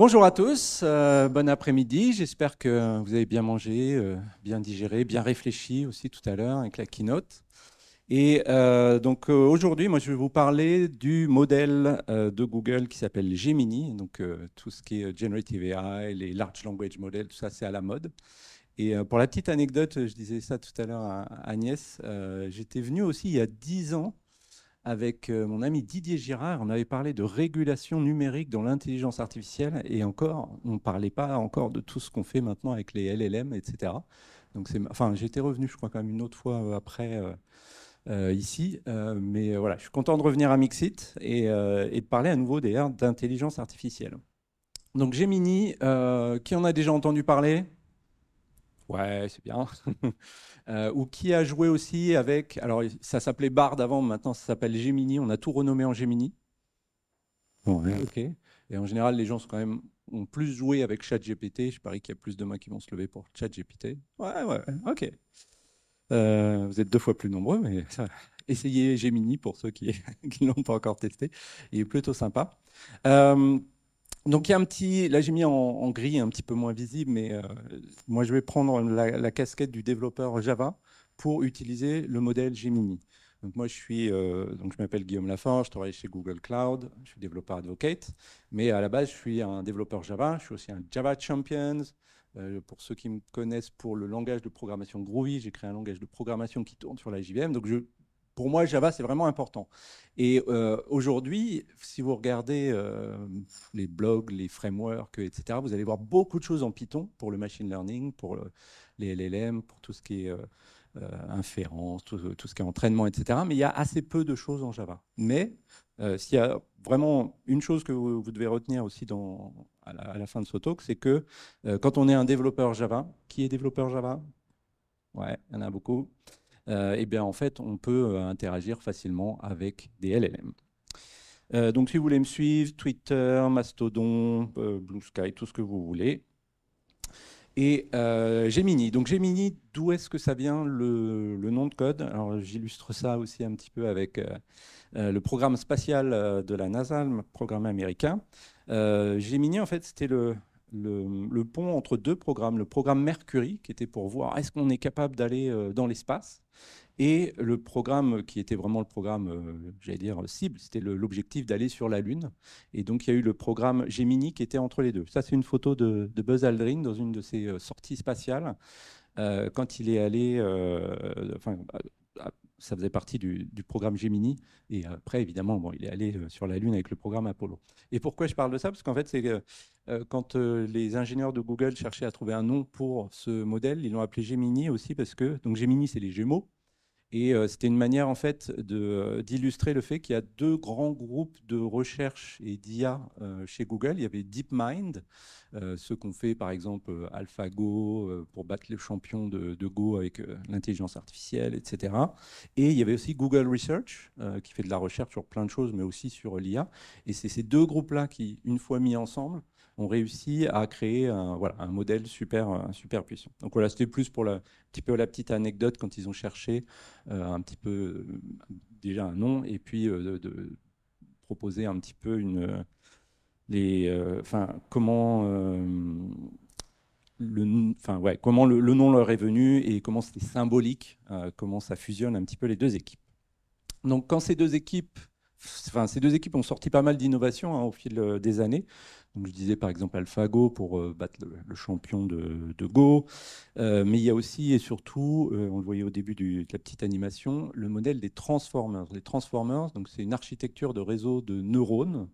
Bonjour à tous, euh, bon après-midi. J'espère que vous avez bien mangé, euh, bien digéré, bien réfléchi aussi tout à l'heure avec la keynote. Et euh, donc aujourd'hui, moi je vais vous parler du modèle de Google qui s'appelle Gemini. Donc tout ce qui est Generative AI, les Large Language Models, tout ça c'est à la mode. Et pour la petite anecdote, je disais ça tout à l'heure à Agnès, j'étais venu aussi il y a 10 ans avec euh, mon ami Didier Girard. On avait parlé de régulation numérique dans l'intelligence artificielle et encore, on ne parlait pas encore de tout ce qu'on fait maintenant avec les LLM, etc. Donc, enfin, j'étais revenu, je crois, quand même une autre fois euh, après. Euh, ici, mais voilà, je suis content de revenir à Mixit et, de parler à nouveau d'ailleurs d'intelligence artificielle. Donc Gemini, qui en a déjà entendu parler ouais, c'est bien. Euh, ou qui a joué aussi avec, alors ça s'appelait Bard avant, maintenant ça s'appelle Gemini, on a tout renommé en Gemini. Ouais. Ok. Et en général, les gens sont quand même ont plus joué avec ChatGPT. Je parie qu'il y a plus de mains qui vont se lever pour ChatGPT. Ouais, ouais, ok. Euh, vous êtes deux fois plus nombreux, mais ça, essayez Gemini pour ceux qui, ne l'ont pas encore testé. Il est plutôt sympa. Euh, donc il y a un petit, là j'ai mis en, gris un petit peu moins visible, mais euh, moi je vais prendre la, casquette du développeur Java pour utiliser le modèle Gemini. Donc moi je suis, euh, donc je m'appelle Guillaume Laforge, je travaille chez Google Cloud, je suis développeur advocate, mais à la base je suis un développeur Java, je suis aussi un Java Champions. Euh, pour ceux qui me connaissent pour le langage de programmation Groovy, j'ai créé un langage de programmation qui tourne sur la JVM, donc je pour moi, Java, c'est vraiment important. Et euh, aujourd'hui, si vous regardez euh, les blogs, les frameworks, etc., vous allez voir beaucoup de choses en Python pour le machine learning, pour les LLM, pour tout ce qui est euh, inférence, tout, ce qui est entraînement, etc. Mais il y a assez peu de choses en Java. Mais s'il y a vraiment une chose que vous, devez retenir aussi dans, à, la, à, la, fin de ce talk, c'est que quand on est un développeur Java, qui est développeur Java Ouais, il y en a beaucoup. Euh, eh bien, en fait, on peut euh, interagir facilement avec des LLM. Euh, donc si vous voulez me suivre, Twitter, Mastodon, Blue Sky, tout ce que vous voulez. Et euh, Gemini. Donc Gemini, d'où est-ce que ça vient le, nom de code Alors j'illustre ça aussi un petit peu avec le programme spatial de la NASA, le programme américain. Gemini, en fait, c'était le, le, pont entre deux programmes, le programme Mercury, qui était pour voir est-ce qu'on est capable d'aller euh, dans l'espace, et le programme qui était vraiment le programme, euh, j'allais dire, cible, c'était l'objectif d'aller sur la Lune. Et donc, il y a eu le programme Gemini qui était entre les deux. Ça, c'est une photo de, Buzz Aldrin dans une de ses euh, sorties spatiales, quand il est allé, ça faisait partie du, programme Gemini. Et après, évidemment, bon, il est allé euh, sur la Lune avec le programme Apollo. Et pourquoi je parle de ça Parce qu'en fait, c'est que euh, quand euh, les ingénieurs de Google cherchaient à trouver un nom pour ce modèle, ils l'ont appelé Gemini aussi parce que donc Gemini, c'est les Gémeaux. Et euh, c'était une manière en fait euh, d'illustrer le fait qu'il y a deux grands groupes de recherche et d'IA euh, chez Google. Il y avait DeepMind, ce qu'on fait par exemple AlphaGo pour battre les champions de, de Go avec l'intelligence artificielle, etc. Et il y avait aussi Google Research qui fait de la recherche sur plein de choses, mais aussi sur l'IA. Et c'est ces deux groupes-là qui, une fois mis ensemble, réussi à créer un, voilà, un modèle super, euh, super puissant. Donc voilà, c'était plus pour la, petit peu la petite anecdote quand ils ont cherché euh, un petit peu euh, déjà un nom et puis de, proposer un petit peu une, les, enfin comment le, ouais, comment le, nom leur est venu et comment c'était symbolique, comment ça fusionne un petit peu les deux équipes. Donc quand ces deux équipes, enfin, ces deux équipes ont sorti pas mal d'innovations hein, au fil des années, je disais par exemple AlphaGo pour euh, battre le, champion de, Go. Euh, mais il y a aussi et surtout, euh, on le voyait au début de la petite animation, le modèle des transformers. Les transformers, c'est une architecture de réseau de neurones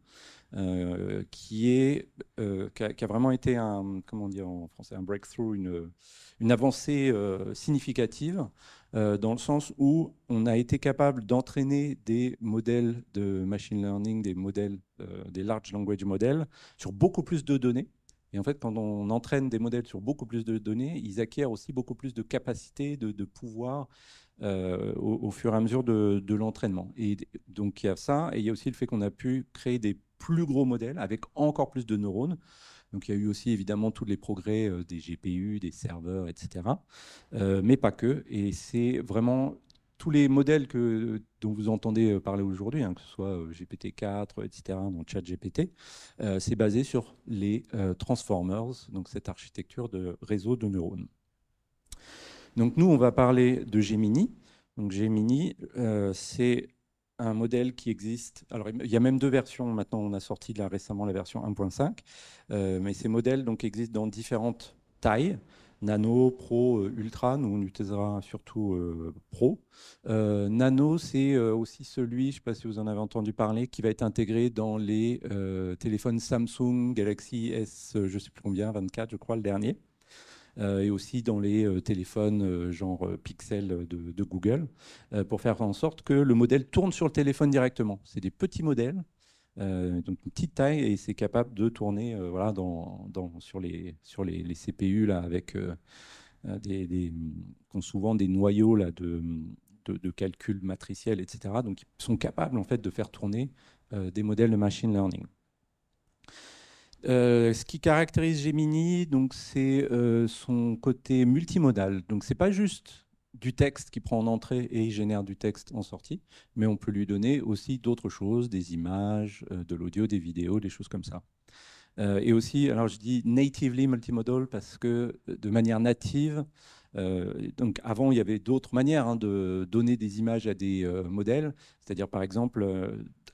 euh, qui, est, euh, qui, a, vraiment été un, comment dire en français, un breakthrough, une, une avancée euh, significative, dans le sens où on a été capable d'entraîner des modèles de machine learning, des modèles, des large language models, sur beaucoup plus de données. Et en fait, quand on entraîne des modèles sur beaucoup plus de données, ils acquièrent aussi beaucoup plus de capacités, de, de pouvoir. Euh, au, fur et à mesure de, l'entraînement. Et donc il y a ça, et il y a aussi le fait qu'on a pu créer des plus gros modèles avec encore plus de neurones. Donc il y a eu aussi évidemment tous les progrès euh, des GPU, des serveurs, etc. Euh, mais pas que. Et c'est vraiment tous les modèles que, dont vous entendez parler aujourd'hui, hein, que ce soit GPT-4, etc., donc chat GPT, c'est basé sur les transformers, donc cette architecture de réseau de neurones. Donc nous, on va parler de Gemini. Donc Gemini, euh, c'est un modèle qui existe. Alors il y a même deux versions. Maintenant, on a sorti récemment la version 1.5, euh, mais ces modèles donc existent dans différentes tailles nano, pro, euh, ultra. Nous, on utilisera surtout pro. nano, c'est aussi celui, je ne sais pas si vous en avez entendu parler, qui va être intégré dans les téléphones Samsung Galaxy S, je ne sais plus combien, 24, je crois, le dernier. Euh, et aussi dans les euh, téléphones euh, genre Pixel de, Google, pour faire en sorte que le modèle tourne sur le téléphone directement. C'est des petits modèles donc une petite taille et c'est capable de tourner voilà, dans, sur, les, sur les, CPU là, avec des, qui ont souvent des noyaux là, de, de, de, calcul matriciel, etc. Donc ils sont capables en fait, de faire tourner des modèles de machine learning. Euh, ce qui caractérise Gemini, donc, c'est euh, son côté multimodal. Donc, c'est pas juste du texte qui prend en entrée et il génère du texte en sortie, mais on peut lui donner aussi d'autres choses, des images, euh, de l'audio, des vidéos, des choses comme ça. et aussi, alors je dis natively multimodal parce que de manière native, donc avant il y avait d'autres manières hein, de donner des images à des modèles, c'est-à-dire par exemple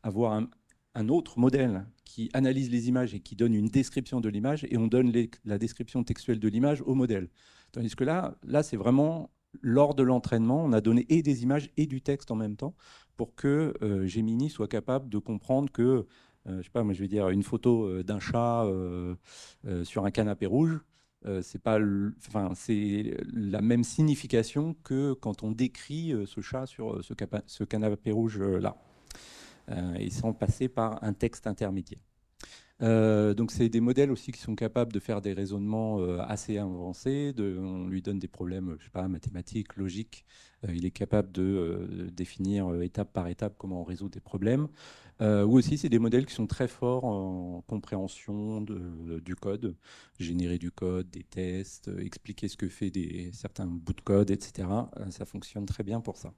avoir un, un autre modèle qui analyse les images et qui donne une description de l'image, et on donne la description textuelle de l'image au modèle. Tandis que là, là c'est vraiment lors de l'entraînement, on a donné et des images et du texte en même temps pour que euh, Gemini soit capable de comprendre que, euh, je sais pas, moi je vais dire une photo euh, d'un chat sur un canapé rouge, c'est pas, enfin c'est la même signification que quand on décrit ce chat sur ce canapé rouge là et euh, sans passer par un texte intermédiaire. Euh, donc c'est des modèles aussi qui sont capables de faire des raisonnements euh, assez avancés. De, on lui donne des problèmes, je pas, mathématiques, logiques. il est capable de, définir étape par étape comment on résout des problèmes. ou aussi c'est des modèles qui sont très forts en compréhension du code, générer du code, des tests, expliquer ce que fait des, certains bouts de code, etc. ça fonctionne très bien pour ça.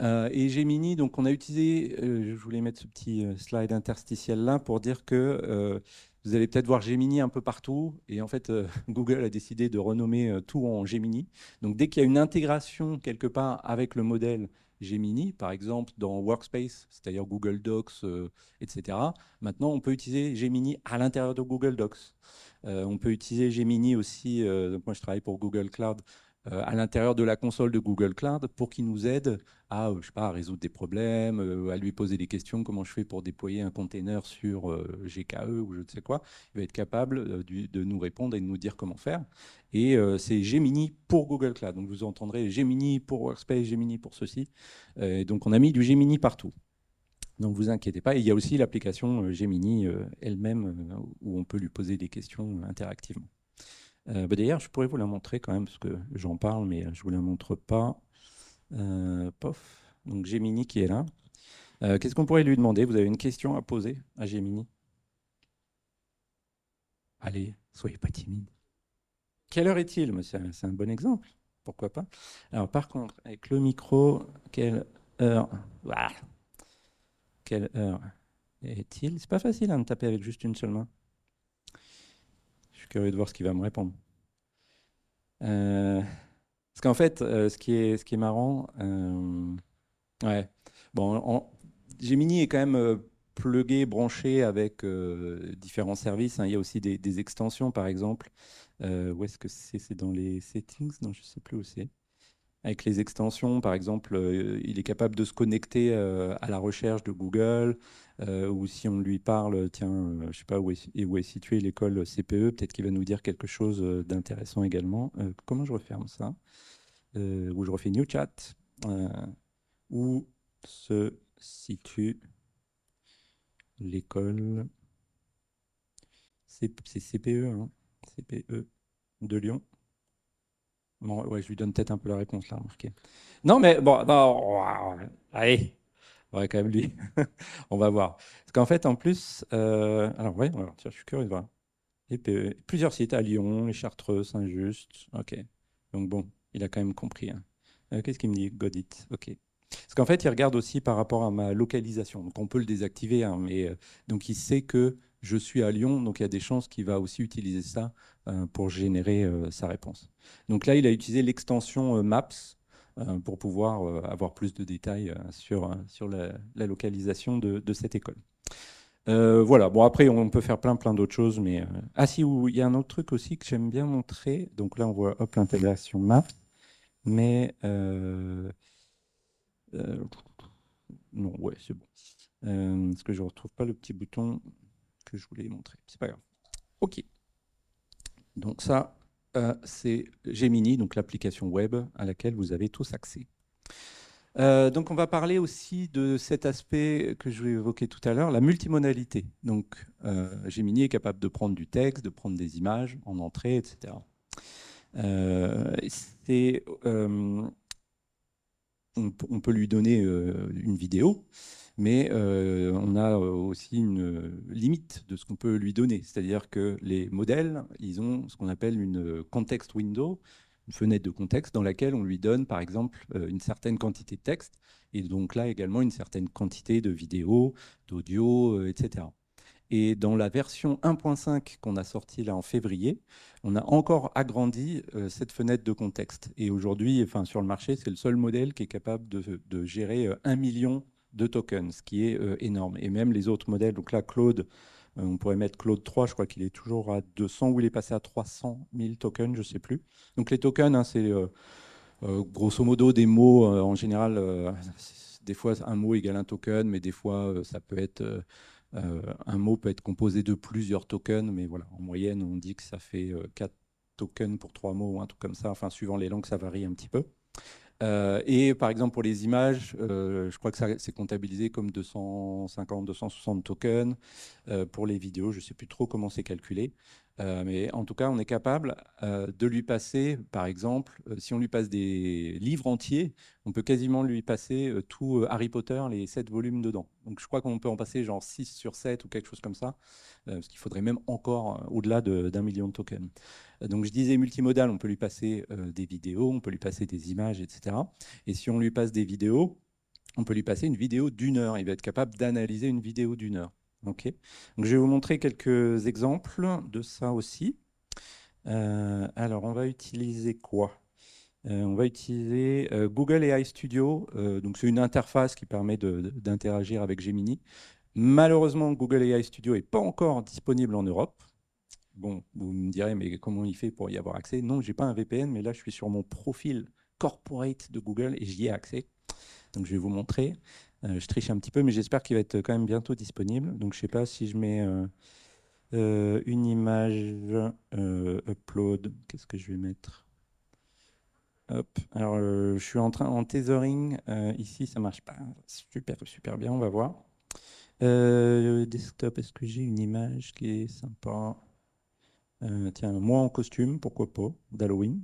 Euh, et Gemini, donc on a utilisé, euh, je voulais mettre ce petit euh, slide interstitiel là pour dire que vous allez peut-être voir Gemini un peu partout. Et en fait, Google a décidé de renommer tout en Gemini. Donc, dès qu'il y a une intégration quelque part avec le modèle Gemini, par exemple dans Workspace, c'est-à-dire Google Docs, etc., maintenant, on peut utiliser Gemini à l'intérieur de Google Docs. on peut utiliser Gemini aussi, donc moi je travaille pour Google Cloud, euh, à l'intérieur de la console de Google Cloud pour qu'il nous aide à, euh, je pas, à résoudre des problèmes, euh, à lui poser des questions, comment je fais pour déployer un container sur GKE ou je ne sais quoi. Il va être capable de nous répondre et de nous dire comment faire. Et c'est Gemini pour Google Cloud. Donc vous entendrez Gemini pour Workspace, Gemini pour ceci. donc on a mis du Gemini partout. Donc vous inquiétez pas. il y a aussi l'application Gemini elle-même où on peut lui poser des questions interactivement. Euh, bah, d'ailleurs, je pourrais vous la montrer quand même, parce que j'en parle, mais euh, je ne vous la montre pas. Euh, pof. Donc Gemini qui est là. Qu'est-ce qu'on pourrait lui demander Vous avez une question à poser à Gemini Allez, soyez pas timide. Quelle heure est-il C'est un bon exemple. Pourquoi pas Alors par contre, avec le micro, quelle heure Quelle heure est-il C'est pas facile à hein, de taper avec juste une seule main. Je suis curieux de voir ce qu'il va me répondre. Euh, parce qu'en fait, euh, ce, qui est, ce qui est marrant, euh, ouais, bon, Gemini est quand même euh, plugué, branché avec différents services. Hein. Il y a aussi des, des extensions, par exemple. où est-ce que c'est C'est dans les settings Non, je ne sais plus où c'est avec les extensions. Par exemple, euh, il est capable de se connecter euh, à la recherche de Google, euh, ou si on lui parle, tiens, je sais pas où est, où est située l'école CPE, peut-être qu'il va nous dire quelque chose d'intéressant également. comment je referme ça Ou je refais New Chat. où se situe l'école CPE, hein CPE de Lyon ouais, je lui donne peut-être un peu la réponse là, remarquez. Non, mais bon, allez, on quand même lui. on va voir. Parce qu'en fait, en plus, euh, alors ouais, on je suis curieux de voir. E, plusieurs sites à Lyon, les Chartreux, Saint-Just. Ok. Donc bon, il a quand même compris. Hein. Euh, qu'est-ce qu'il me dit Godit. Ok. Parce qu'en fait, il regarde aussi par rapport à ma localisation. Donc on peut le désactiver, hein, mais euh, donc il sait que je suis à Lyon, donc il y a des chances qu'il va aussi utiliser ça euh, pour générer euh, sa réponse. Donc là, il a utilisé l'extension euh, Maps pour pouvoir avoir plus de détails sur, sur la, localisation de, cette école. voilà, bon après on peut faire plein plein d'autres choses, mais... Ah si, il y a un autre truc aussi que j'aime bien montrer, donc là on voit hop l'intégration Maps, mais... Non, ouais, c'est bon. Est-ce que je ne retrouve pas le petit bouton que je voulais montrer. C'est pas grave. OK. Donc ça, euh, c'est Gemini, donc l'application web à laquelle vous avez tous accès. Euh, donc on va parler aussi de cet aspect que je vais évoquer tout à l'heure, la multimodalité. Donc euh, Gemini est capable de prendre du texte, de prendre des images en entrée, etc. on, peut lui donner une vidéo, mais euh, on a euh, aussi une euh, limite de ce qu'on peut lui donner. C'est-à-dire que les modèles, ils ont ce qu'on appelle une context window, une fenêtre de contexte dans laquelle on lui donne, par exemple, une certaine quantité de texte, et donc là également une certaine quantité de vidéos, d'audio, etc. Et dans la version 1.5 qu'on a sortie là en février, on a encore agrandi cette fenêtre de contexte. Et aujourd'hui, enfin, sur le marché, c'est le seul modèle qui est capable de, de gérer 1 million de tokens, ce qui est euh, énorme. Et même les autres modèles, donc là, Claude, euh, on pourrait mettre Claude 3, je crois qu'il est toujours à 200 ou il est passé à 300 000 tokens, je ne sais plus. Donc les tokens, hein, c'est euh, grosso modo des mots en général. des fois, un mot égale un token, mais des fois, ça peut être un mot peut être composé de plusieurs tokens. Mais voilà, en moyenne, on dit que ça fait 4 tokens pour trois mots ou un truc comme ça. Enfin, suivant les langues, ça varie un petit peu. Euh, et par exemple, pour les images, euh, je crois que ça c'est comptabilisé comme 250, 260 tokens. Euh, pour les vidéos, je ne sais plus trop comment c'est calculé. Euh, mais en tout cas, on est capable euh, de lui passer, par exemple, euh, si on lui passe des livres entiers, on peut quasiment lui passer tout Harry Potter, les sept volumes dedans. Donc je crois qu'on peut en passer genre 6 sur 7 ou quelque chose comme ça, parce qu'il faudrait même encore au-delà d'un million de tokens. donc je disais multimodal, on peut lui passer des vidéos, on peut lui passer des images, etc. Et si on lui passe des vidéos, on peut lui passer une vidéo d'une heure. Il va être capable d'analyser une vidéo d'une heure. Ok. je vais vous montrer quelques exemples de ça aussi. Euh, alors, on va utiliser quoi euh, On va utiliser euh, Google AI Studio. donc, c'est une interface qui permet d'interagir avec Gemini. Malheureusement, Google AI Studio n'est pas encore disponible en Europe. Bon, vous me direz, mais comment il fait pour y avoir accès Non, je n'ai pas un VPN, mais là, je suis sur mon profil corporate de Google et j'y ai accès. Donc, je vais vous montrer. Euh, je triche un petit peu, mais j'espère qu'il va être quand même bientôt disponible. Donc, je ne sais pas si je mets euh, euh, une image upload. Qu'est-ce que je vais mettre Hop. Alors, je suis en train en tethering. ici, ça ne marche pas super, super bien. On va voir. desktop, est-ce que j'ai une image qui est sympa Tiens, moi en costume, pourquoi pas, d'Halloween.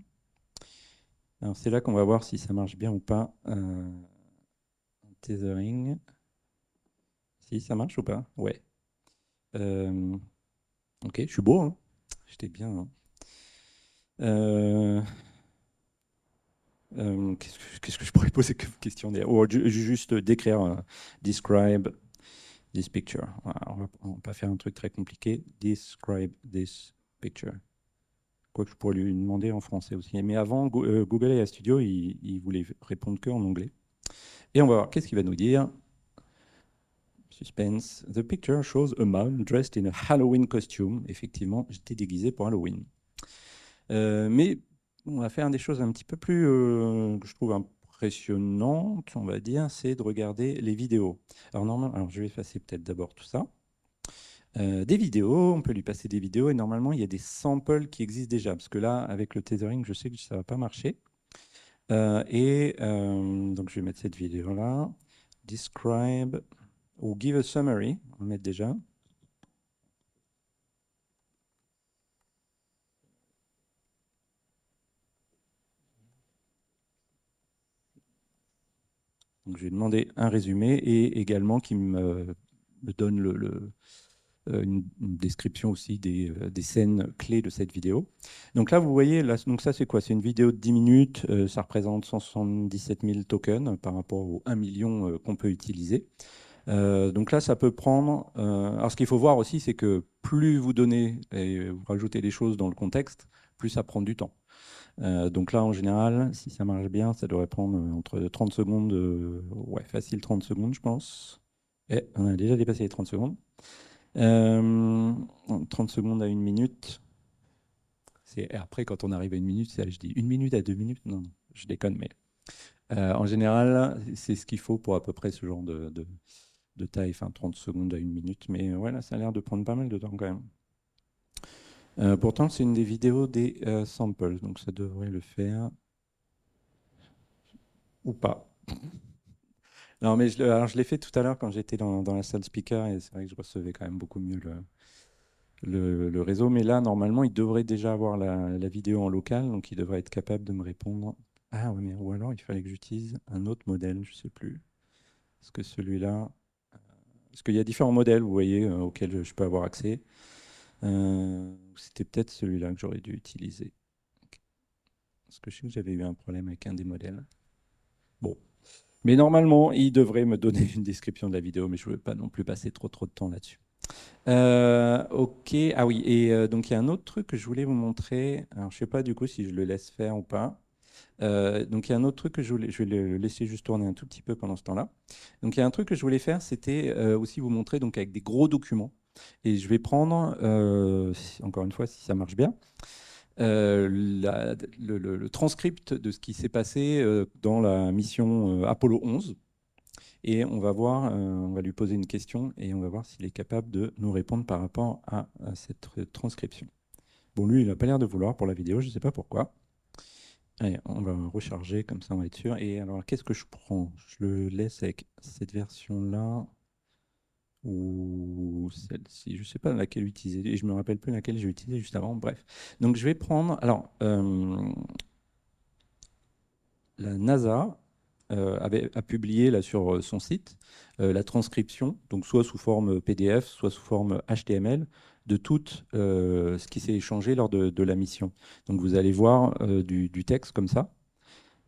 Alors c'est là qu'on va voir si ça marche bien ou pas tethering. Si, ça marche ou pas Ouais. Euh, ok, je suis beau, hein. J'étais bien. Hein. Euh, euh, qu'est-ce que je pourrais poser comme question Ou juste décrire, describe this picture. on ne va pas faire un truc très compliqué. Describe this picture. Quoi que je pourrais lui demander en français aussi. Mais avant, Google AI Studio, il, il voulait répondre que en anglais. Et on va voir qu'est-ce qu'il va nous dire. Suspense. The picture shows a man dressed in a Halloween costume. Effectivement, j'étais déguisé pour Halloween. Euh, mais on va faire des choses un petit peu plus, euh, je trouve impressionnantes, on va dire, c'est de regarder les vidéos. Alors, normalement, alors je vais effacer peut-être d'abord tout ça. Euh, des vidéos, on peut lui passer des vidéos et normalement il y a des samples qui existent déjà parce que là avec le tethering je sais que ça ne va pas marcher. Euh, et euh, donc, je vais mettre cette vidéo là. Describe ou give a summary. On va mettre déjà. Donc, je vais demander un résumé et également qui me, donne le euh, une, description aussi des, euh, des, scènes clés de cette vidéo. Donc là, vous voyez, donc ça c'est quoi C'est une vidéo de 10 minutes, euh, ça représente 177 000 tokens par rapport aux 1 million qu'on peut utiliser. donc là, ça peut prendre... alors ce qu'il faut voir aussi, c'est que plus vous donnez et vous rajoutez des choses dans le contexte, plus ça prend du temps. donc là, en général, si ça marche bien, ça devrait prendre entre 30 secondes, ouais, facile 30 secondes, je pense. Et eh, on a déjà dépassé les 30 secondes. 30 euh, secondes à une minute. après, quand on arrive à une minute, je dis une minute à deux minutes. Non, je déconne, mais euh, en général, c'est ce qu'il faut pour à peu près ce genre de, taille, enfin 30 secondes à une minute. Mais euh, voilà, ça a l'air de prendre pas mal de temps quand même. pourtant, c'est une des vidéos des samples, donc ça devrait le faire. Ou pas. Non, mais je, alors je l'ai fait tout à l'heure quand j'étais dans, dans, la salle speaker et c'est vrai que je recevais quand même beaucoup mieux le, le, réseau. Mais là, normalement, il devrait déjà avoir la, la, vidéo en local, donc il devrait être capable de me répondre. Ah oui, mais ou alors il fallait que j'utilise un autre modèle, je ne sais plus. Est-ce que celui-là. Euh, parce qu'il y a différents modèles, vous voyez, euh, auxquels je peux avoir accès. Euh, c'était peut-être celui-là que j'aurais dû utiliser. Parce que je sais que j'avais eu un problème avec un des modèles. Bon, mais normalement, il devrait me donner une description de la vidéo, mais je ne veux pas non plus passer trop trop de temps là-dessus. Euh, ok, ah oui, et euh, donc il y a un autre truc que je voulais vous montrer. Alors, je ne sais pas du coup si je le laisse faire ou pas. Euh, donc il y a un autre truc que je voulais, je vais le laisser juste tourner un tout petit peu pendant ce temps-là. Donc il y a un truc que je voulais faire, c'était aussi vous montrer donc avec des gros documents. Et je vais prendre, encore une fois, si ça marche bien, euh, le, transcript de ce qui s'est passé euh, dans la mission euh, Apollo 11. Et on va voir, on va lui poser une question et on va voir s'il est capable de nous répondre par rapport à, à cette transcription. Bon, lui, il n'a pas l'air de vouloir pour la vidéo, je ne sais pas pourquoi. Allez, on va recharger, comme ça on va être sûr. Et alors, qu'est-ce que je prends Je le laisse avec cette version-là ou celle-ci, je ne sais pas laquelle utiliser, et je ne me rappelle plus laquelle j'ai utilisé juste avant, bref. Donc je vais prendre, alors, euh, la NASA euh, avait, a publié là, sur euh, son site la transcription, donc soit sous forme PDF, soit sous forme HTML, de tout ce qui s'est échangé lors de, la mission. Donc vous allez voir du, texte comme ça,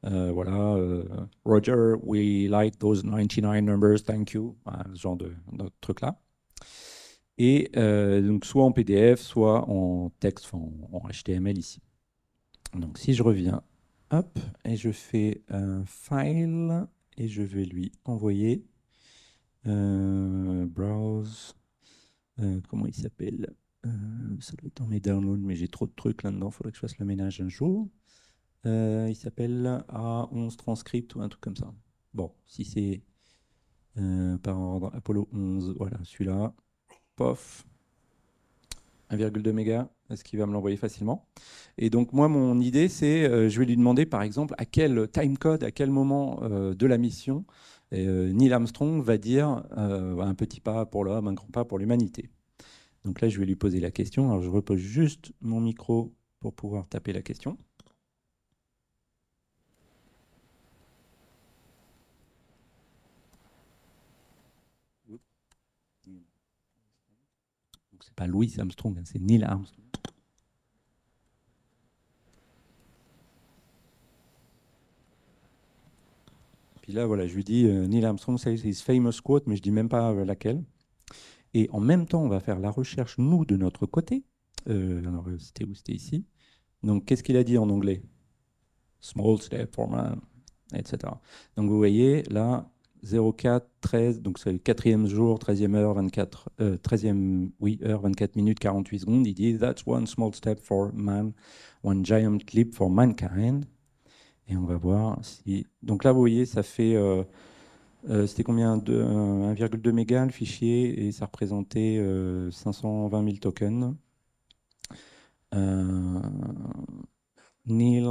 euh, voilà, euh, Roger, we like those 99 numbers, thank you, bah, ce genre de, truc-là. Et euh, donc, soit en PDF, soit en texte, en, HTML ici. Donc, si je reviens, hop, et je fais un file, et je vais lui envoyer browse, comment il s'appelle Ça doit être dans mes downloads, mais j'ai trop de trucs là-dedans, il faudrait que je fasse le ménage un jour. Euh, il s'appelle A11 Transcript ou un truc comme ça. Bon, si c'est euh, par ordre Apollo 11, voilà, celui-là. Pof. 1,2 mégas, est-ce qu'il va me l'envoyer facilement Et donc moi, mon idée, c'est, euh, je vais lui demander par exemple à quel timecode, à quel moment de la mission, Neil Armstrong va dire un petit pas pour l'homme, un grand pas pour l'humanité. Donc là, je vais lui poser la question. Alors je repose juste mon micro pour pouvoir taper la question. pas Louis Armstrong, hein, c'est Neil Armstrong. Puis là, voilà, je lui dis euh, Neil Armstrong, c'est his famous quote, mais je dis même pas euh, laquelle. Et en même temps, on va faire la recherche, nous, de notre côté. Euh, c'était où C'était ici. Donc, qu'est-ce qu'il a dit en anglais Small step for man, etc. Donc, vous voyez, là, 04 13, donc c'est le quatrième jour, 13e heure, 24, 13e, euh, oui, heure, 24 minutes, 48 secondes. Il dit That's one small step for man, one giant leap for mankind. Et on va voir si. Donc là, vous voyez, ça fait. Euh, euh, c'était combien 1,2 mégas le fichier et ça représentait 520 000 tokens. Neil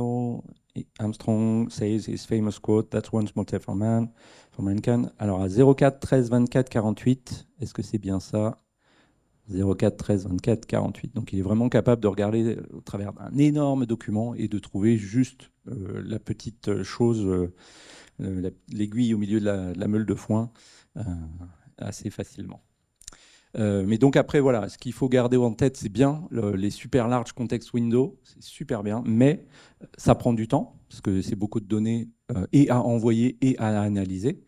Armstrong says his famous quote, That's one small step for man, for mankind. Alors à 04 13 24 48, est-ce que c'est bien ça 04 13 24 48. Donc il est vraiment capable de regarder au travers d'un énorme document et de trouver juste euh, la petite euh, chose, euh, l'aiguille au milieu de la, meule de foin assez facilement. Euh, mais donc après, voilà, ce qu'il faut garder en tête, c'est bien les super large context window, c'est super bien, mais ça prend du temps, parce que c'est beaucoup de données euh, et à envoyer et à analyser.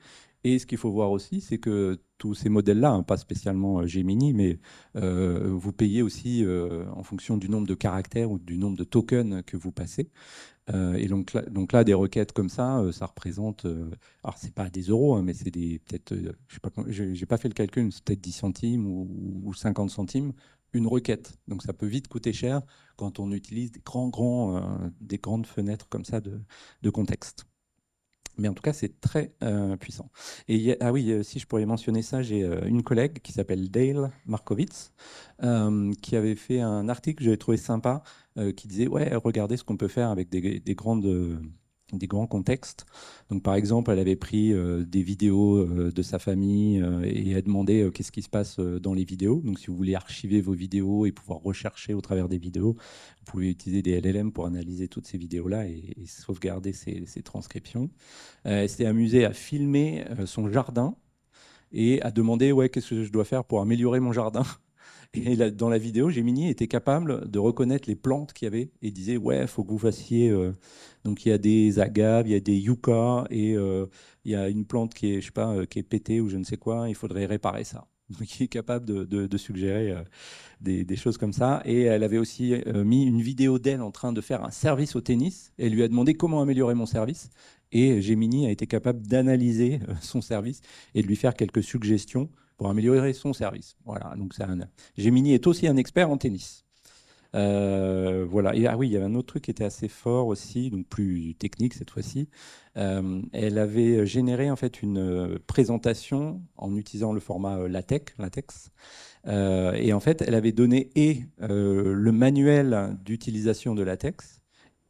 Et ce qu'il faut voir aussi, c'est que tous ces modèles-là, hein, pas spécialement euh, Gemini, mais vous payez aussi en fonction du nombre de caractères ou du nombre de tokens que vous passez. Euh, et donc là, donc là, des requêtes comme ça, euh, ça représente, euh, alors c'est pas des euros, hein, mais c'est des peut-être, je n'ai pas, fait le calcul, c'est peut-être 10 centimes ou, 50 centimes une requête. Donc ça peut vite coûter cher quand on utilise des, grandes fenêtres comme ça de contexte. Mais en tout cas, c'est très euh, puissant. Et ah oui, euh, si je pourrais mentionner ça, j'ai euh, une collègue qui s'appelle Dale Markowitz, qui avait fait un article que j'avais trouvé sympa, qui disait, ouais, regardez ce qu'on peut faire avec des grandes des grands contextes. Donc, par exemple, elle avait pris euh, des vidéos euh, de sa famille euh, et a demandé qu'est-ce qui se passe dans les vidéos. Donc, si vous voulez archiver vos vidéos et pouvoir rechercher au travers des vidéos, vous pouvez utiliser des LLM pour analyser toutes ces vidéos-là et, sauvegarder ces, transcriptions. elle s'est amusée à filmer son jardin et à demander ouais, qu'est-ce que je dois faire pour améliorer mon jardin et dans la vidéo, Gemini était capable de reconnaître les plantes qu'il y avait et disait Ouais, il faut que vous fassiez. Euh, donc il y a des agaves, il y a des yucca et euh, il y a une plante qui est, je sais pas, euh, qui est pétée ou je ne sais quoi, il faudrait réparer ça. Donc il est capable de, suggérer des, choses comme ça. Et elle avait aussi mis une vidéo d'elle en train de faire un service au tennis et elle lui a demandé comment améliorer mon service. Et Gemini a été capable d'analyser son service et de lui faire quelques suggestions pour améliorer son service. Voilà, donc Gemini est aussi un expert en tennis. Euh, voilà. Et, ah oui, il y avait un autre truc qui était assez fort aussi, donc plus technique cette fois-ci. Euh, elle avait généré en fait une euh, présentation en utilisant le format LaTeX. et en fait, elle avait donné et le manuel d'utilisation de LaTeX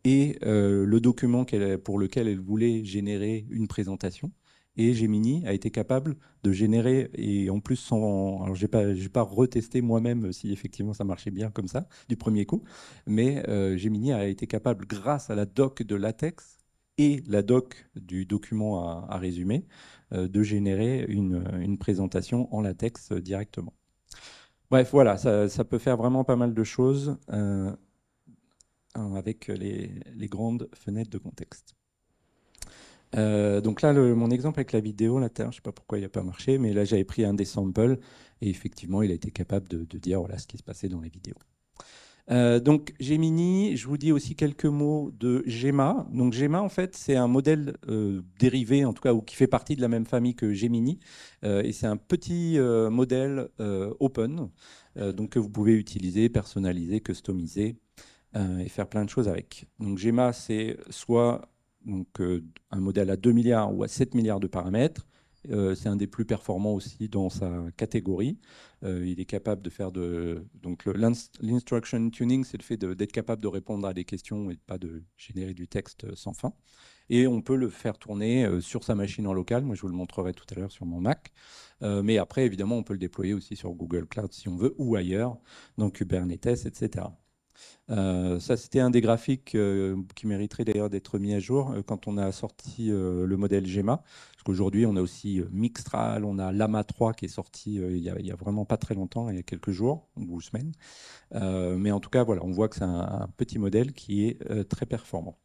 et le document pour lequel elle voulait générer une présentation et Gemini a été capable de générer, et en plus, son, alors pas, pas retesté moi-même si effectivement ça marchait bien comme ça, du premier coup, mais euh, Gemini a été capable, grâce à la doc de latex et la doc du document à, résumer, euh, de générer une, présentation en latex directement. Bref, voilà, ça, peut faire vraiment pas mal de choses euh, avec les grandes fenêtres de contexte. Euh, donc là, mon exemple avec la vidéo, terre, je ne sais pas pourquoi il n'a pas marché, mais là, j'avais pris un des samples et effectivement, il a été capable de, dire voilà, ce qui se passait dans les vidéos. Euh, donc Gemini, je vous dis aussi quelques mots de Gemma. Donc Gemma, en fait, c'est un modèle euh, dérivé, en tout cas, ou qui fait partie de la même famille que Gemini. et c'est un petit modèle open, donc que vous pouvez utiliser, personnaliser, customiser et faire plein de choses avec. Donc Gemma, c'est soit donc euh, un modèle à 2 milliards ou à 7 milliards de paramètres. Euh, c'est un des plus performants aussi dans sa catégorie. Euh, il est capable de faire de... Donc l'instruction tuning, c'est le fait d'être capable de répondre à des questions et pas de générer du texte sans fin et on peut le faire tourner sur sa machine en local. Moi, je vous le montrerai tout à l'heure sur mon Mac. mais après, évidemment, on peut le déployer aussi sur Google Cloud si on veut, ou ailleurs, dans Kubernetes, etc. Euh, ça, c'était un des graphiques euh, qui mériterait d'ailleurs d'être mis à jour euh, quand on a sorti le modèle GEMA. Parce qu'aujourd'hui, on a aussi Mixtral, on a Lama 3 qui est sorti il n'y a, vraiment pas très longtemps, il y a quelques jours ou semaines. mais en tout cas, voilà, on voit que c'est un, petit modèle qui est très performant.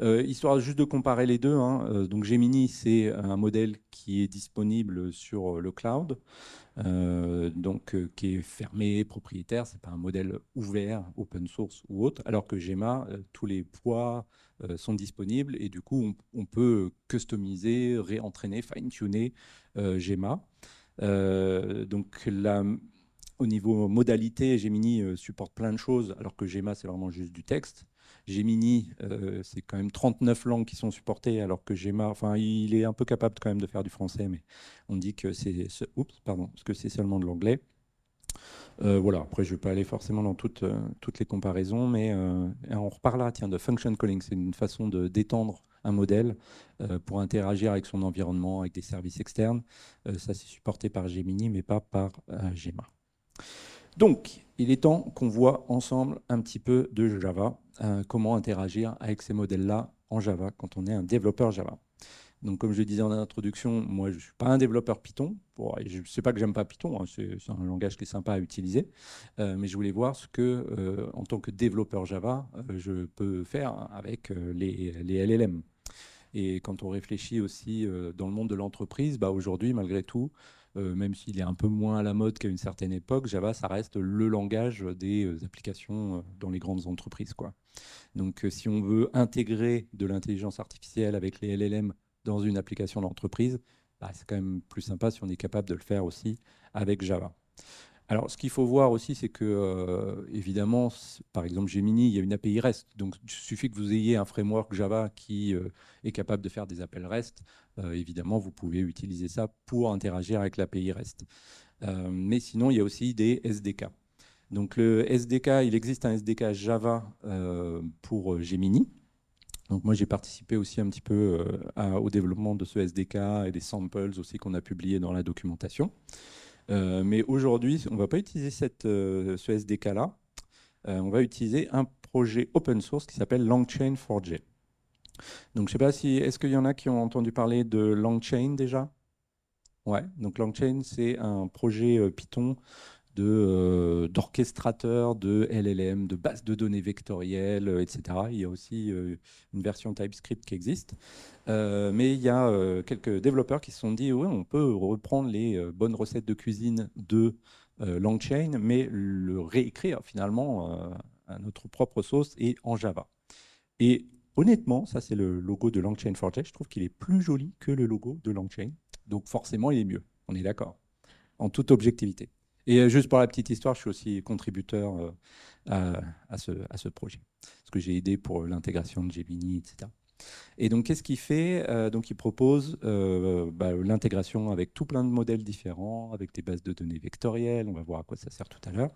Euh, histoire juste de comparer les deux, hein. euh, donc Gemini, c'est un modèle qui est disponible sur euh, le cloud, donc qui est fermé, propriétaire, ce n'est pas un modèle ouvert, open source ou autre, alors que Gemma, tous les poids sont disponibles et du coup, on, peut customiser, réentraîner, fine-tuner Gemma. donc la, au niveau modalité, Gemini euh, supporte plein de choses, alors que Gemma, c'est vraiment juste du texte. Gemini, euh, c'est quand même 39 langues qui sont supportées, alors que Gemma, enfin, il est un peu capable quand même de faire du français, mais on dit que c'est, ce, oups, pardon, que c'est seulement de l'anglais. Euh, voilà, après je ne vais pas aller forcément dans toutes, toutes les comparaisons, mais on reparlera tiens, de function calling, c'est une façon de détendre un modèle pour interagir avec son environnement, avec des services externes. ça c'est supporté par Gemini, mais pas par Gemma. Donc, il est temps qu'on voit ensemble un petit peu de Java, euh, comment interagir avec ces modèles-là en Java quand on est un développeur Java. Donc, comme je disais en introduction, moi, je ne suis pas un développeur Python. je ne sais pas que j'aime pas Python, hein, c'est un langage qui est sympa à utiliser. Euh, mais je voulais voir ce que, euh, en tant que développeur Java, je peux faire avec les, LLM. Et quand on réfléchit aussi dans le monde de l'entreprise, bah, aujourd'hui, malgré tout, euh, même s'il est un peu moins à la mode qu'à une certaine époque, Java, ça reste le langage des euh, applications euh, dans les grandes entreprises. Quoi. Donc, si on veut intégrer de l'intelligence artificielle avec les LLM dans une application d'entreprise, bah, c'est quand même plus sympa si on est capable de le faire aussi avec Java. Alors, ce qu'il faut voir aussi, c'est que, euh, évidemment, par exemple, Gemini, il y a une API REST. Donc, il suffit que vous ayez un framework Java qui euh, est capable de faire des appels REST. Euh, évidemment, vous pouvez utiliser ça pour interagir avec l'API REST. mais sinon, il y a aussi des SDK. Donc, le SDK, il existe un SDK Java pour Gemini. Donc moi, j'ai participé aussi un petit peu au développement de ce SDK et des samples aussi qu'on a publiés dans la documentation. Euh, mais aujourd'hui, on ne va pas utiliser euh, ce SDK-là. Euh, on va utiliser un projet open source qui s'appelle longchain 4 j Donc, je sais pas si, est-ce qu'il y en a qui ont entendu parler de Longchain déjà Ouais, donc Longchain, c'est un projet Python euh, d'orchestrateurs de, de, LLM, de bases de données vectorielles, euh, etc. Il y a aussi euh, une version TypeScript qui existe. mais il y a quelques développeurs qui se sont dit, oui, on peut reprendre les bonnes recettes de cuisine de LangChain, mais le réécrire finalement à notre propre sauce et en Java. Et honnêtement, ça c'est le logo de LangChain j je trouve qu'il est plus joli que le logo de LangChain, donc forcément il est mieux, on est d'accord, en toute objectivité. Et euh, juste pour la petite histoire, je suis aussi contributeur euh, à, ce, ce, projet, parce que j'ai aidé pour l'intégration de Gemini, etc. Et donc, qu'est-ce qu'il fait euh, Donc, il propose bah, l'intégration avec tout plein de modèles différents, avec des bases de données vectorielles. On va voir à quoi ça sert tout à l'heure.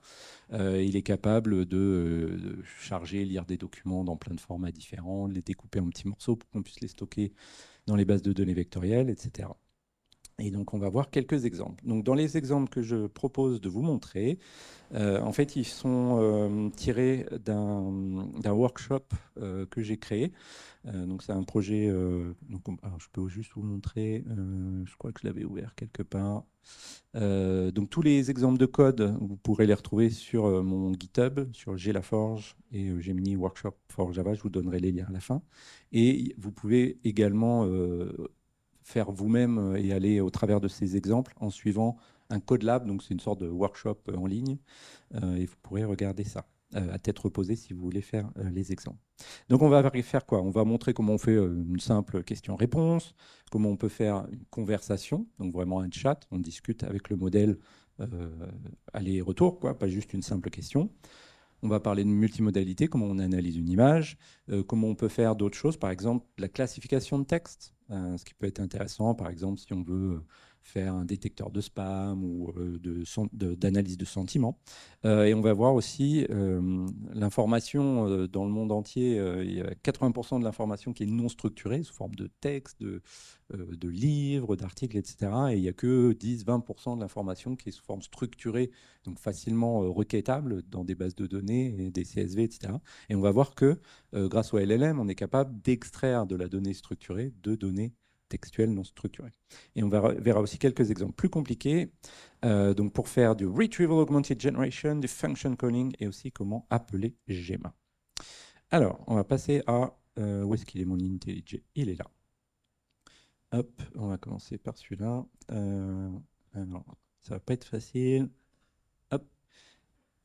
il est capable de, charger, lire des documents dans plein de formats différents, les découper en petits morceaux pour qu'on puisse les stocker dans les bases de données vectorielles, etc. Et donc, on va voir quelques exemples. Donc, dans les exemples que je propose de vous montrer, euh, en fait, ils sont euh, tirés d'un workshop euh, que j'ai créé. donc, c'est un projet. Donc, je peux juste vous montrer. je crois que je l'avais ouvert quelque part. donc, tous les exemples de code, vous pourrez les retrouver sur mon GitHub, sur GLaForge et Gemini Workshop for Java. Je vous donnerai les liens à la fin. Et vous pouvez également faire vous-même euh, et aller au travers de ces exemples en suivant un code lab, donc c'est une sorte de workshop euh, en ligne, euh, et vous pourrez regarder ça à tête reposée si vous voulez faire les exemples. Donc on va faire quoi On va montrer comment on fait une simple question-réponse, comment on peut faire une conversation, donc vraiment un chat, on discute avec le modèle aller-retour, quoi, pas juste une simple question. On va parler de multimodalité, comment on analyse une image, comment on peut faire d'autres choses, par exemple la classification de texte, euh, ce qui peut être intéressant, par exemple, si on veut euh, faire un détecteur de spam ou euh, d'analyse de, de, de, sentiments. Euh, et on va voir aussi euh, l'information dans le monde entier. il y a 80% de l'information qui est non structurée sous forme de textes, de, de livres, d'articles, etc. Et il n'y a que 10-20% de l'information qui est sous forme structurée, donc facilement requêtable dans des bases de données, des CSV, etc. Et on va voir que grâce au LLM, on est capable d'extraire de la donnée structurée de données textuelle non structuré. Et on verra, aussi quelques exemples plus compliqués, euh, donc pour faire du Retrieval Augmented Generation, du Function Calling, et aussi comment appeler GEMA. Alors, on va passer à... Euh, où est-ce qu'il est mon IntelliJ Il est là. Hop, on va commencer par celui-là. Euh, ça va pas être facile. Hop.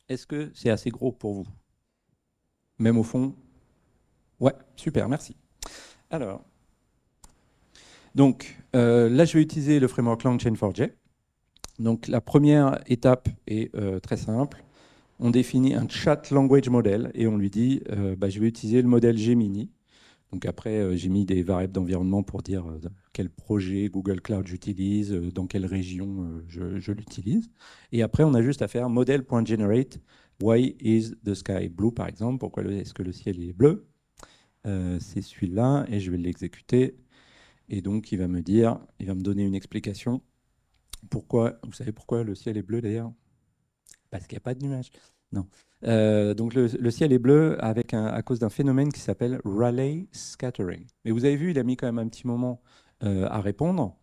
Est-ce que c'est assez gros pour vous Même au fond Ouais, super, merci. Alors, donc euh, là, je vais utiliser le framework langchain Chain4j. Donc la première étape est euh, très simple. On définit un chat language model et on lui dit euh, bah, je vais utiliser le modèle Gemini. Donc après, j'ai mis des variables d'environnement pour dire quel projet Google Cloud j'utilise, dans quelle région je, je l'utilise. Et après, on a juste à faire model.generate why is the sky blue par exemple, pourquoi est-ce que le ciel est bleu. C'est celui-là et je vais l'exécuter. Et donc, il va me dire, il va me donner une explication. Pourquoi Vous savez pourquoi le ciel est bleu d'ailleurs Parce qu'il n'y a pas de nuages. Non. Euh, donc le, ciel est bleu à cause d'un phénomène qui s'appelle Rayleigh scattering. Mais vous avez vu, il a mis quand même un petit moment euh, à répondre.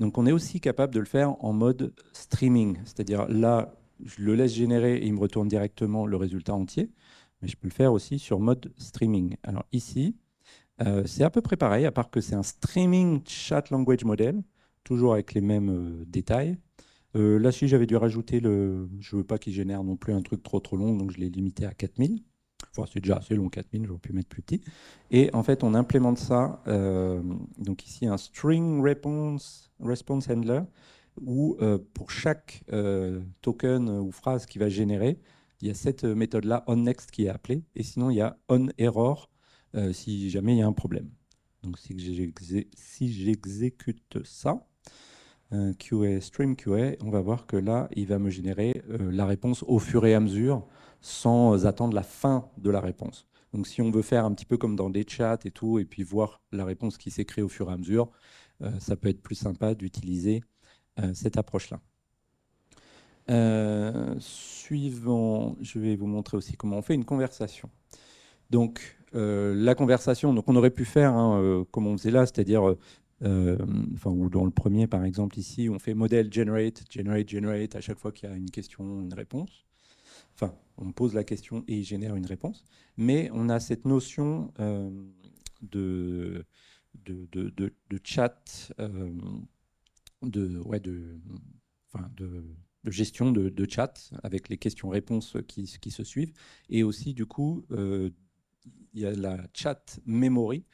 Donc on est aussi capable de le faire en mode streaming, c'est-à-dire là, je le laisse générer et il me retourne directement le résultat entier. Mais je peux le faire aussi sur mode streaming. Alors ici, euh, c'est à peu près pareil, à part que c'est un streaming chat language model, toujours avec les mêmes euh, détails. Euh, là, si j'avais dû rajouter le. Je ne veux pas qu'il génère non plus un truc trop trop long, donc je l'ai limité à 4000. Enfin, c'est déjà assez long, 4000, j'aurais pu mettre plus petit. Et en fait, on implémente ça, donc ici, un string response, response handler, où pour chaque token ou phrase qui va générer, il y a cette méthode-là onNext qui est appelée, et sinon il y a onError euh, si jamais il y a un problème. Donc si j'exécute ça, euh, QA, stream QA, on va voir que là, il va me générer euh, la réponse au fur et à mesure sans attendre la fin de la réponse. Donc si on veut faire un petit peu comme dans des chats et tout, et puis voir la réponse qui s'écrit au fur et à mesure, ça peut être plus sympa d'utiliser cette approche-là. suivant, je vais vous montrer aussi comment on fait une conversation. Donc, euh, la conversation, donc on aurait pu faire hein, euh, comme on faisait là, c'est-à-dire euh, enfin, ou dans le premier par exemple ici, on fait modèle generate, generate, generate à chaque fois qu'il y a une question, une réponse. Enfin, on pose la question et il génère une réponse. Mais on a cette notion de, de, de, de, chat, de, ouais, de, de, gestion de, de, chat avec les questions-réponses qui, qui se suivent et aussi du coup il y a la chat memory,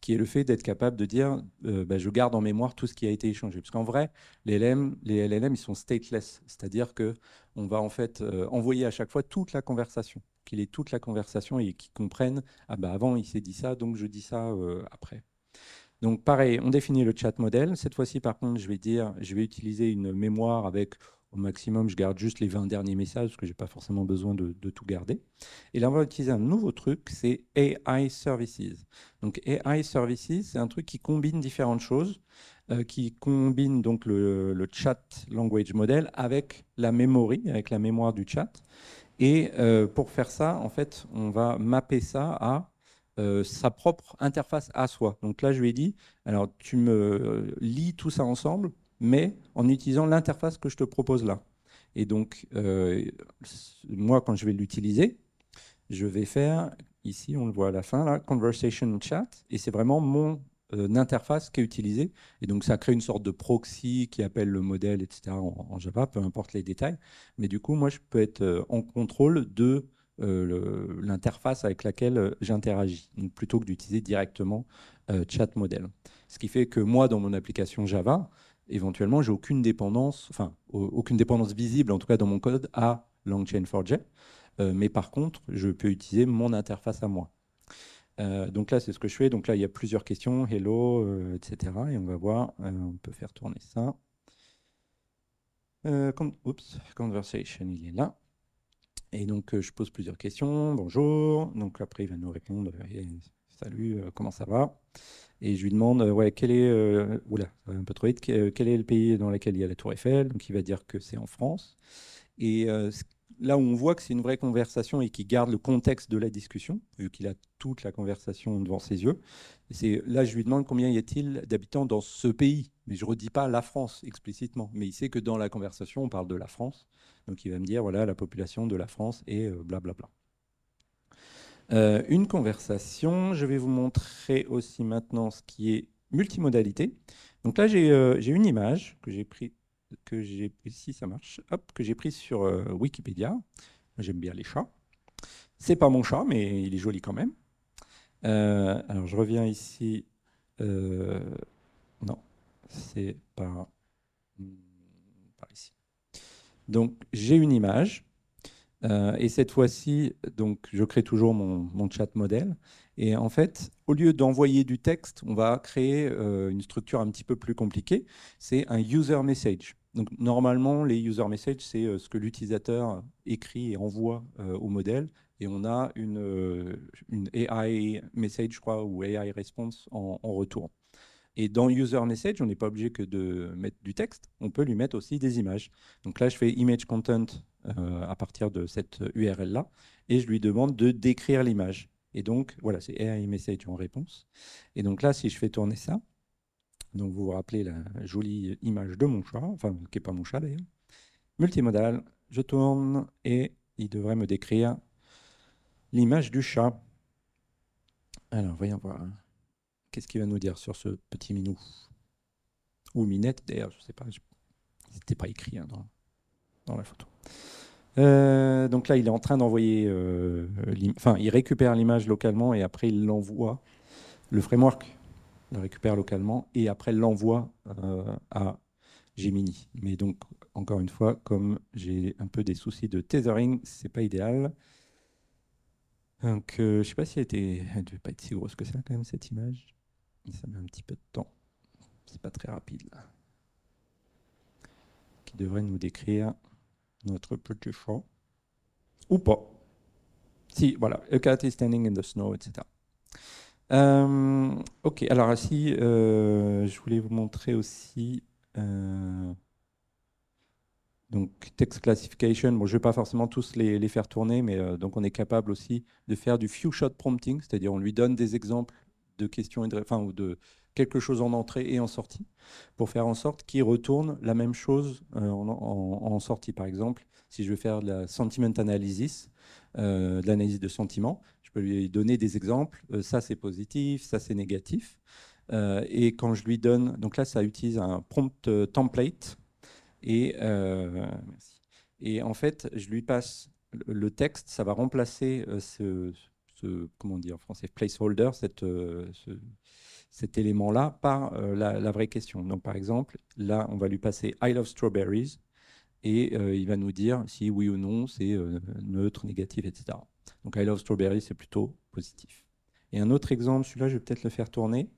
qui est le fait d'être capable de dire euh, bah, je garde en mémoire tout ce qui a été échangé. Parce qu'en vrai, les LLM, les LLM, ils sont stateless, c'est-à-dire que on va en fait euh, envoyer à chaque fois toute la conversation, qu'il ait toute la conversation et qu'ils comprennent ah bah avant il s'est dit ça, donc je dis ça euh, après. Donc pareil, on définit le chat modèle. Cette fois-ci, par contre, je vais dire, je vais utiliser une mémoire avec au maximum, je garde juste les 20 derniers messages parce que je n'ai pas forcément besoin de, tout garder. Et là, on va utiliser un nouveau truc, c'est AI Services. Donc AI Services, c'est un truc qui combine différentes choses, euh, qui combine donc le, chat language model avec la mémoire, avec la mémoire du chat. Et euh, pour faire ça, en fait, on va mapper ça à euh, sa propre interface à soi. Donc là, je lui ai dit, alors tu me lis tout ça ensemble, mais en utilisant l'interface que je te propose là. Et donc, euh, moi, quand je vais l'utiliser, je vais faire, ici, on le voit à la fin, là, conversation chat, et c'est vraiment mon euh, interface qui est utilisée. Et donc, ça crée une sorte de proxy qui appelle le modèle, etc., en, Java, peu importe les détails. Mais du coup, moi, je peux être euh, en contrôle de l'interface avec laquelle j'interagis, plutôt que d'utiliser directement chat modèle. Ce qui fait que moi, dans mon application Java, éventuellement, j'ai aucune dépendance, enfin, aucune dépendance visible, en tout cas dans mon code, à LangChain4j. Euh, mais par contre, je peux utiliser mon interface à moi. Euh, donc là, c'est ce que je fais. Donc là, il y a plusieurs questions, hello, euh, etc. Et on va voir, on peut faire tourner ça. oups, conversation, il est là. Et donc, euh, je pose plusieurs questions. Bonjour. Donc, après, il va nous répondre. Euh, salut, euh, comment ça va Et je lui demande, ouais, quel est, un peu trop vite, quel est le pays dans lequel il y a la Tour Eiffel Donc, il va dire que c'est en France. Et là où on voit que c'est une vraie conversation et qu'il garde le contexte de la discussion, vu qu'il a toute la conversation devant ses yeux, c'est là, je lui demande combien y a-t-il d'habitants dans ce pays mais je ne redis pas la France explicitement, mais il sait que dans la conversation, on parle de la France, donc il va me dire, voilà, la population de la France est euh, blablabla. Bla euh, bla. une conversation, je vais vous montrer aussi maintenant ce qui est multimodalité. Donc là, j'ai euh, une image que j'ai prise, si ça marche, hop, que j'ai prise sur Wikipédia. J'aime bien les chats. C'est pas mon chat, mais il est joli quand même. alors je reviens ici c'est par, ici. Donc j'ai une image. Euh, et cette fois-ci, donc je crée toujours mon, chat modèle. Et en fait, au lieu d'envoyer du texte, on va créer euh, une structure un petit peu plus compliquée. C'est un user message. Donc normalement, les user messages, c'est euh, ce que l'utilisateur écrit et envoie au modèle. Et on a une, AI message, je crois, ou AI response en retour. Et dans user message, on n'est pas obligé que de mettre du texte, on peut lui mettre aussi des images. Donc là, je fais image content euh, à partir de cette URL-là, et je lui demande de décrire l'image. Et donc, voilà, c'est AI message en réponse. Et donc là, si je fais tourner ça, donc vous vous rappelez la jolie image de mon chat, enfin, qui n'est pas mon chat d'ailleurs, multimodal, je tourne et il devrait me décrire l'image du chat. Alors, voyons voir qu'est-ce qu'il va nous dire sur ce petit minou Ou minette, d'ailleurs, je ne sais pas. Je... C'était pas écrit hein, dans, la photo. Euh, donc là, il est en train d'envoyer. Euh, enfin, il récupère l'image localement et après, il l'envoie. Le framework le récupère localement et après l'envoie euh, à Gemini. Mais donc, encore une fois, comme j'ai un peu des soucis de tethering, c'est pas idéal. Donc, je sais pas si elle, était... elle devait pas être si grosse que ça, quand même, cette image. Ça met un petit peu de temps. C'est pas très rapide Qui devrait nous décrire notre petit champ. Ou pas. Si, voilà. A cat is standing in the snow, etc. Euh, ok, alors si euh, je voulais vous montrer aussi euh, donc text classification. Bon, je ne vais pas forcément tous les, les faire tourner, mais donc on est capable aussi de faire du few shot prompting, c'est-à-dire on lui donne des exemples de questions et enfin, ou de quelque chose en entrée et en sortie, pour faire en sorte qu'il retourne la même chose euh, en, sortie. Par exemple, si je veux faire de la sentiment analysis, euh, l'analyse de sentiments, je peux lui donner des exemples. Euh, ça, c'est positif, ça, c'est négatif. et quand je lui donne, donc là, ça utilise un prompt template. Et, et en fait, je lui passe le texte, ça va remplacer ce, comment dire en français, placeholder, cette, euh, cet élément-là, par euh, la, vraie question. Donc, par exemple, là, on va lui passer I love strawberries et euh, il va nous dire si oui ou non c'est neutre, négatif, etc. Donc, I love strawberries, c'est plutôt positif. Et un autre exemple, celui-là, je vais peut-être le faire tourner.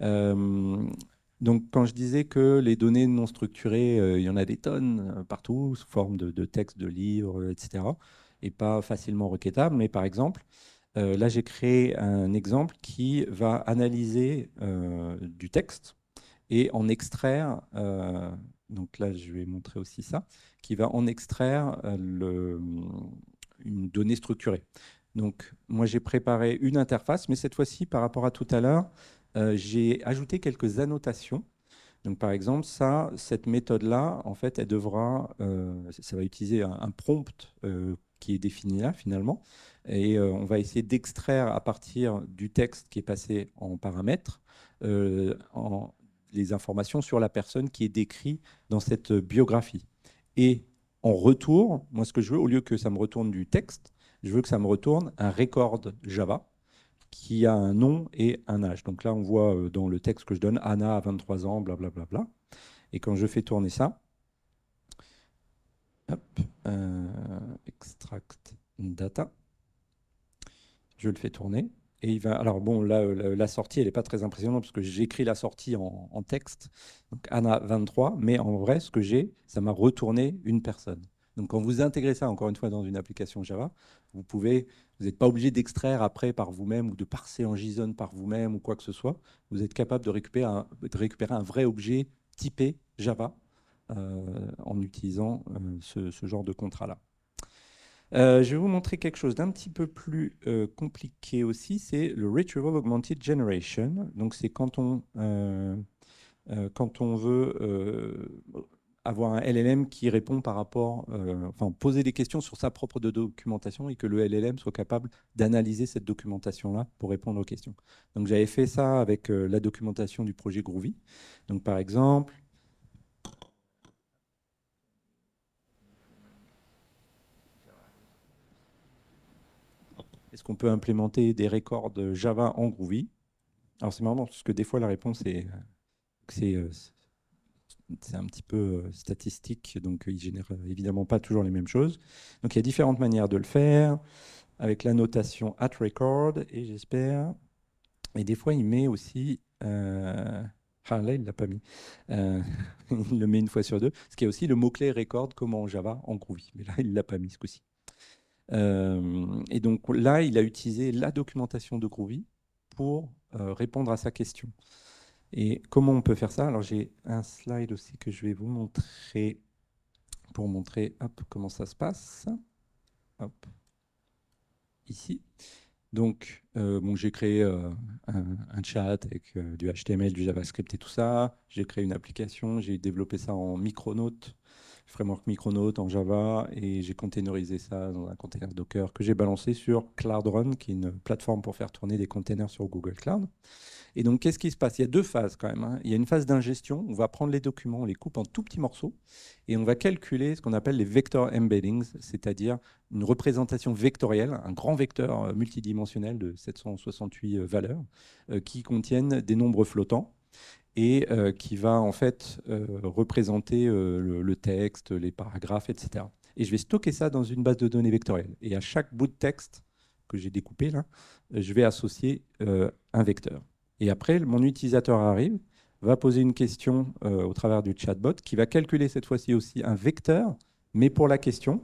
donc, quand je disais que les données non structurées, il y en a des tonnes partout, sous forme de, de, textes, de livres, etc., et pas facilement requêtables, mais par exemple, euh, là, j'ai créé un exemple qui va analyser euh, du texte et en extraire, euh, donc là, je vais montrer aussi ça, qui va en extraire une donnée structurée. Donc, moi, j'ai préparé une interface, mais cette fois-ci, par rapport à tout à l'heure, j'ai ajouté quelques annotations. Donc, par exemple, ça, cette méthode-là, en fait, elle devra, ça va utiliser un prompt qui est défini là finalement. Et euh, on va essayer d'extraire à partir du texte qui est passé en paramètres euh, les informations sur la personne qui est décrite dans cette biographie. Et en retour, moi ce que je veux, au lieu que ça me retourne du texte, je veux que ça me retourne un record Java qui a un nom et un âge. Donc là, on voit euh, dans le texte que je donne, Anna a 23 ans, blablabla. bla. Et quand je fais tourner ça, hop, euh, extract data. Je le fais tourner. Et il va, alors bon, là, euh, la, sortie, elle n'est pas très impressionnante parce que j'écris la sortie en, texte, donc Anna 23, mais en vrai, ce que j'ai, ça m'a retourné une personne. Donc quand vous intégrez ça, encore une fois, dans une application Java, vous pouvez, vous n'êtes pas obligé d'extraire après par vous-même ou de parser en JSON par vous-même ou quoi que ce soit. Vous êtes capable de récupérer un, de récupérer un vrai objet typé Java euh, en utilisant euh, ce, genre de contrat-là. Euh, je vais vous montrer quelque chose d'un petit peu plus compliqué aussi, c'est le Retrieval Augmented Generation. Donc c'est quand on, quand on veut avoir un LLM qui répond par rapport, enfin poser des questions sur sa propre documentation et que le LLM soit capable d'analyser cette documentation-là pour répondre aux questions. Donc j'avais fait ça avec la documentation du projet Groovy. Donc par exemple, est-ce qu'on peut implémenter des records Java en Groovy Alors c'est marrant parce que des fois la réponse est euh, euh, c'est un petit peu euh, statistique, donc il génère évidemment pas toujours les mêmes choses. Donc il y a différentes manières de le faire, avec la notation at record, et j'espère... Et des fois, il met aussi... ah là, il l'a pas mis. il le met une fois sur deux. Ce qui est aussi le mot-clé record, comment Java, en Groovy. Mais là, il ne l'a pas mis ce coup-ci. Euh, et donc là, il a utilisé la documentation de Groovy pour euh, répondre à sa question. Et comment on peut faire ça Alors j'ai un slide aussi que je vais vous montrer pour montrer hop, comment ça se passe. Hop. Ici. Donc, euh, bon, j'ai créé un, chat avec du HTML, du JavaScript et tout ça. J'ai créé une application, j'ai développé ça en Micronautes framework Micronaut en Java et j'ai containerisé ça dans un container Docker que j'ai balancé sur Cloud Run, qui est une plateforme pour faire tourner des containers sur Google Cloud. Et donc, qu'est-ce qui se passe Il y a deux phases quand même. Hein. Il y a une phase d'ingestion. On va prendre les documents, on les coupe en tout petits morceaux et on va calculer ce qu'on appelle les vector embeddings, c'est-à-dire une représentation vectorielle, un grand vecteur euh, multidimensionnel de 768 euh, valeurs euh, qui contiennent des nombres flottants et euh, qui va en fait euh, représenter euh, le, texte, les paragraphes, etc. Et je vais stocker ça dans une base de données vectorielle. Et à chaque bout de texte que j'ai découpé là, je vais associer un vecteur. Et après, mon utilisateur arrive, va poser une question au travers du chatbot, qui va calculer cette fois-ci aussi un vecteur, mais pour la question.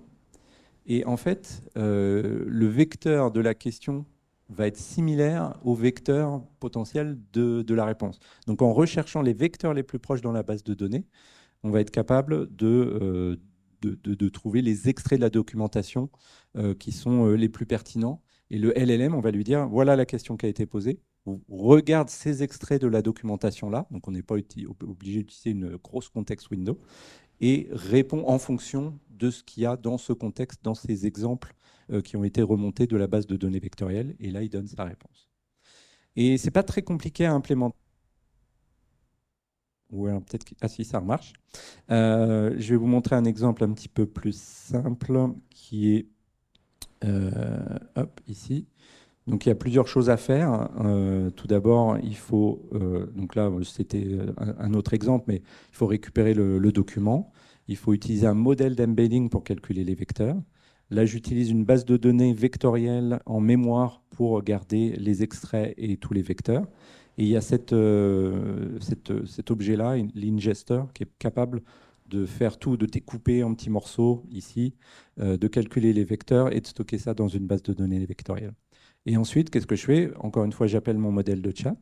Et en fait, le vecteur de la question va être similaire au vecteur potentiel de, la réponse. Donc en recherchant les vecteurs les plus proches dans la base de données, on va être capable de, euh, de, trouver les extraits de la documentation euh, qui sont euh, les plus pertinents. Et le LLM, on va lui dire, voilà la question qui a été posée, regarde ces extraits de la documentation-là, donc on n'est pas obligé d'utiliser une grosse contexte window, et répond en fonction de ce qu'il y a dans ce contexte, dans ces exemples euh, qui ont été remontés de la base de données vectorielles, et là, il donne sa réponse. Et c'est pas très compliqué à implémenter. Ouais, peut-être Ah si, ça remarche. Euh, je vais vous montrer un exemple un petit peu plus simple qui est euh, hop, ici. Donc il y a plusieurs choses à faire. tout d'abord, il faut, donc là c'était un autre exemple, mais il faut récupérer le, le document. Il faut utiliser un modèle d'embedding pour calculer les vecteurs. Là, j'utilise une base de données vectorielle en mémoire pour garder les extraits et tous les vecteurs. Et il y a euh, euh, cet objet-là, l'ingester, qui est capable de faire tout, de découper en petits morceaux ici, euh, de calculer les vecteurs et de stocker ça dans une base de données vectorielle. Et ensuite, qu'est-ce que je fais Encore une fois, j'appelle mon modèle de chat.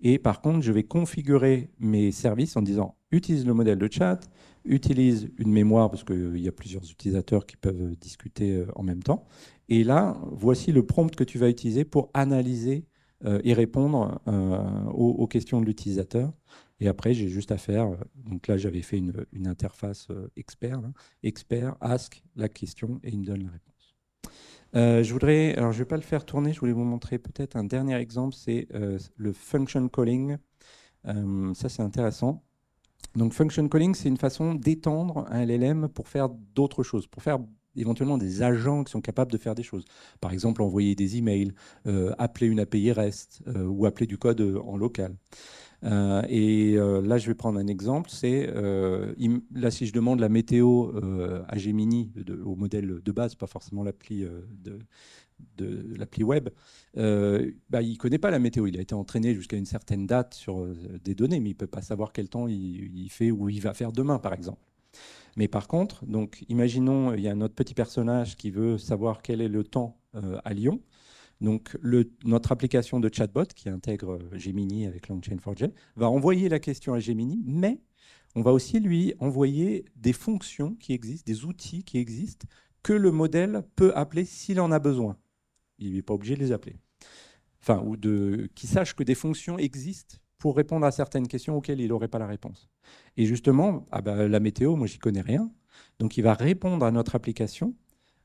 Et par contre, je vais configurer mes services en disant utilise le modèle de chat, utilise une mémoire, parce qu'il y a plusieurs utilisateurs qui peuvent discuter euh, en même temps. Et là, voici le prompt que tu vas utiliser pour analyser euh, et répondre euh, aux, questions de l'utilisateur. Et après, j'ai juste à faire, donc là j'avais fait une, interface expert, expert, ask la question et il me donne la réponse. je voudrais, alors je ne vais pas le faire tourner, je voulais vous montrer peut-être un dernier exemple, c'est le function calling. ça c'est intéressant. Donc function calling, c'est une façon d'étendre un LLM pour faire d'autres choses, pour faire éventuellement des agents qui sont capables de faire des choses. Par exemple, envoyer des emails, euh, appeler une API REST euh, ou appeler du code euh, en local. et là, je vais prendre un exemple. C'est là, si je demande la météo à Gemini, au modèle de base, pas forcément l'appli de de l'appli web, euh, bah, il ne connaît pas la météo. Il a été entraîné jusqu'à une certaine date sur euh, des données, mais il ne peut pas savoir quel temps il, fait ou il va faire demain, par exemple. Mais par contre, donc, imaginons, euh, il y a notre petit personnage qui veut savoir quel est le temps à Lyon. Donc, le, notre application de chatbot qui intègre Gemini avec Longchain4j va envoyer la question à Gemini, mais on va aussi lui envoyer des fonctions qui existent, des outils qui existent que le modèle peut appeler s'il en a besoin. Il n'est pas obligé de les appeler. Enfin, ou de qu'il sache que des fonctions existent pour répondre à certaines questions auxquelles il n'aurait pas la réponse. Et justement, ah ben, la météo, moi, j'y connais rien. Donc, il va répondre à notre application.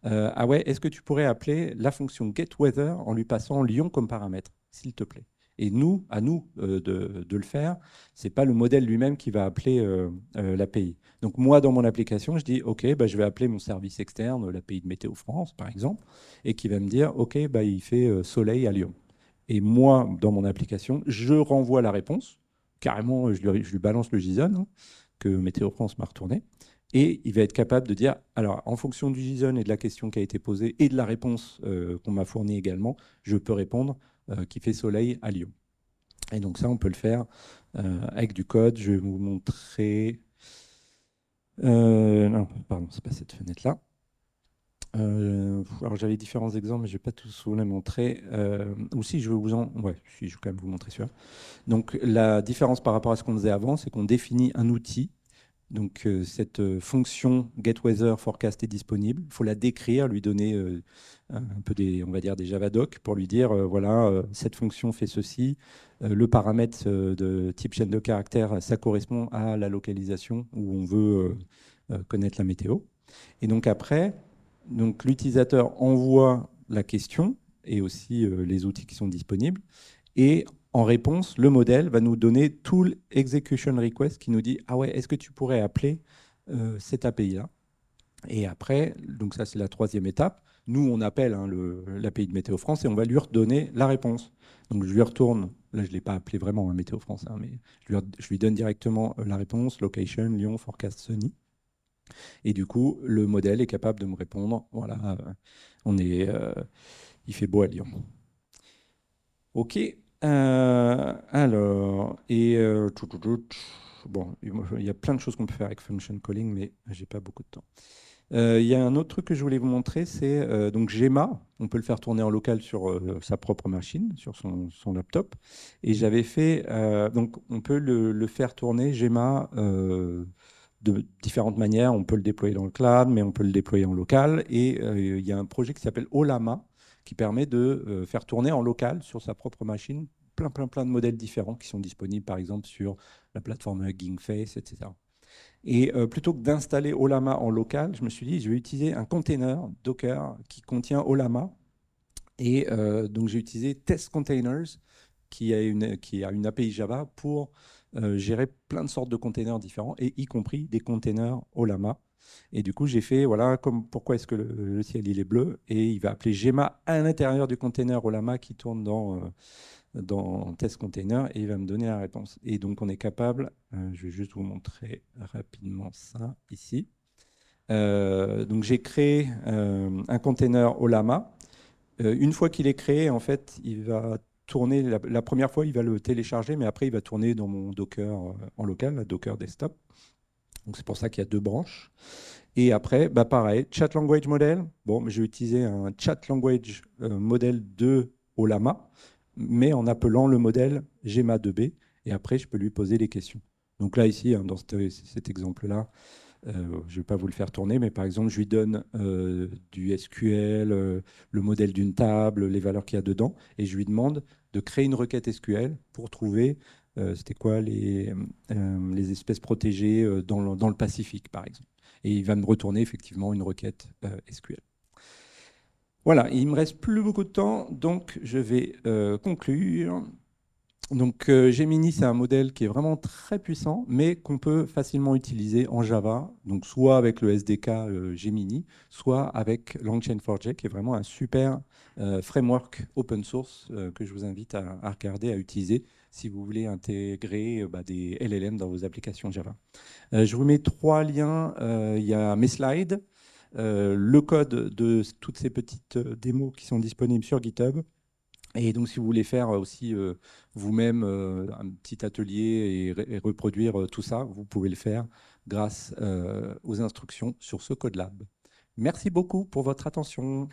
Euh, ah ouais, est-ce que tu pourrais appeler la fonction getWeather en lui passant Lyon comme paramètre, s'il te plaît et nous, à nous euh, de, le faire. Ce n'est pas le modèle lui-même qui va appeler euh, euh, l'API. Donc moi, dans mon application, je dis, OK, bah, je vais appeler mon service externe, l'API de Météo France, par exemple, et qui va me dire, OK, bah, il fait soleil à Lyon. Et moi, dans mon application, je renvoie la réponse. Carrément, je lui, balance le JSON hein, que Météo France m'a retourné. Et il va être capable de dire, alors en fonction du JSON et de la question qui a été posée et de la réponse qu'on m'a fournie également, je peux répondre euh, qui fait soleil à Lyon. Et donc ça, on peut le faire euh, avec du code. Je vais vous montrer... Euh, non, pardon, c'est pas cette fenêtre-là. alors j'avais différents exemples, mais je vais pas tous vous les montrer. ou si je vais vous en, ouais, je vais quand même vous montrer celui-là. Donc la différence par rapport à ce qu'on faisait avant, c'est qu'on définit un outil donc euh, cette euh, fonction GetWeatherForecast est disponible. Il faut la décrire, lui donner euh, un peu des, on va dire des pour lui dire voilà cette fonction fait ceci, le paramètre de type chaîne de caractère ça correspond à la localisation où on veut connaître la météo. Et donc après, donc l'utilisateur envoie la question et aussi les outils qui sont disponibles et en réponse, le modèle va nous donner tout l'execution request qui nous dit ah ouais, est-ce que tu pourrais appeler euh, cette API là Et après, donc ça c'est la troisième étape. Nous on appelle hein, l'API de Météo France et on va lui redonner la réponse. Donc je lui retourne, là je l'ai pas appelé vraiment hein, Météo France, hein, mais je lui, donne directement euh, la réponse location Lyon forecast Sony. Et du coup, le modèle est capable de me répondre. Voilà, euh, on est, il fait beau à Lyon. Ok, euh, alors, et euh, bon, il y a plein de choses qu'on peut faire avec function calling, mais j'ai pas beaucoup de temps. Euh, il y a un autre truc que je voulais vous montrer, c'est euh, donc Gemma. On peut le faire tourner en local sur euh, sa propre machine, sur son, son laptop. Et j'avais fait, donc on peut le, le faire tourner Gemma de différentes manières. On peut le déployer dans le cloud, mais on peut le déployer en local. Et il y a un projet qui s'appelle Olama, qui permet de euh, faire tourner en local sur sa propre machine plein, plein, plein de modèles différents qui sont disponibles, par exemple, sur la plateforme Hugging Face, etc. Et euh, plutôt que d'installer Olama en local, je me suis dit, je vais utiliser un container Docker qui contient Olama. Et euh, donc, j'ai utilisé Test Containers, qui a une, qui a une API Java pour gérer plein de sortes de containers différents, et y compris des containers Olama. Et du coup, j'ai fait, voilà, comme, pourquoi est-ce que le, ciel il est bleu Et il va appeler Gemma à l'intérieur du container Olama qui tourne dans, euh, dans Test Container et il va me donner la réponse. Et donc, on est capable, euh, je vais juste vous montrer rapidement ça ici. Euh, donc, j'ai créé un container Olama. une fois qu'il est créé, en fait, il va tourner, la, première fois, il va le télécharger, mais après, il va tourner dans mon Docker en local, la Docker Desktop. Donc c'est pour ça qu'il y a deux branches. Et après, bah pareil, chat language model. Bon, mais je vais utiliser un chat language euh, model de LAMA, mais en appelant le modèle GEMA2B. Et après, je peux lui poser des questions. Donc là, ici, hein, dans cet exemple-là, euh, je ne vais pas vous le faire tourner, mais par exemple, je lui donne euh, du SQL, le modèle d'une table, les valeurs qu'il y a dedans, et je lui demande de créer une requête SQL pour trouver euh, c'était quoi les, euh, espèces protégées euh, dans le, dans le, Pacifique, par exemple. Et il va me retourner effectivement une requête SQL. Voilà, il me reste plus beaucoup de temps, donc je vais conclure donc euh, Gemini, c'est un modèle qui est vraiment très puissant, mais qu'on peut facilement utiliser en Java, donc soit avec le SDK euh, Gemini, soit avec longchain 4 j qui est vraiment un super euh, framework open source que je vous invite à, regarder, à utiliser si vous voulez intégrer bah, des LLM dans vos applications Java. je vous mets trois liens. Il y a mes slides, le code de toutes ces petites démos qui sont disponibles sur GitHub. Et donc, si vous voulez faire euh, aussi euh, vous-même euh, un petit atelier et, reproduire tout ça, vous pouvez le faire grâce aux instructions sur ce Code Lab. Merci beaucoup pour votre attention.